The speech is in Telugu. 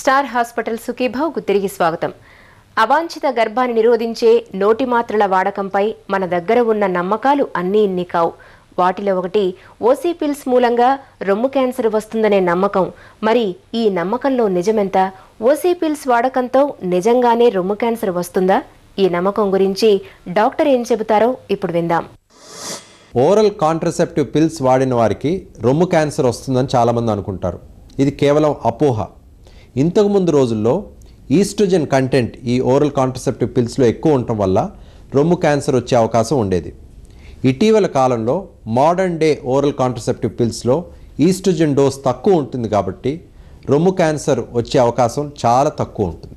స్టార్ హాస్పిటల్ సుఖీభావ్కు తిరిగి స్వాగతం అవాంఛిత గర్భాన్ని నిరోధించే నోటి మాత్రల వాడకంపై మన దగ్గర ఉన్న నమ్మకాలు అన్నీ ఇన్ని కావు వాటిలో ఒకటి ఓసీ పిల్స్ మూలంగా రొమ్ము క్యాన్సర్ వస్తుందనే నమ్మకం మరి ఈ నమ్మకంలో నిజమెంత ఓసీ పిల్స్ వాడకంతో నిజంగానే రొమ్ము క్యాన్సర్ వస్తుందా ఈ నమ్మకం గురించి డాక్టర్ ఏం చెబుతారో ఇప్పుడు విందాం ఓరల్ కాంట్రసెప్టివ్ పిల్స్ వాడిన వారికి రొమ్ము క్యాన్సర్ వస్తుందని చాలామంది అనుకుంటారు ఇది కేవలం అపోహ ఇంతకుముందు రోజుల్లో ఈస్ట్రోజన్ కంటెంట్ ఈ ఓరల్ కాంట్రసెప్టివ్ పిల్స్లో ఎక్కువ ఉండటం వల్ల రొమ్ము క్యాన్సర్ వచ్చే అవకాశం ఉండేది ఇటీవల కాలంలో మోడర్న్ డే ఓరల్ కాంట్రసెప్టివ్ పిల్స్లో ఈస్ట్రోజన్ డోస్ తక్కువ ఉంటుంది కాబట్టి రొమ్ము క్యాన్సర్ వచ్చే అవకాశం చాలా తక్కువ ఉంటుంది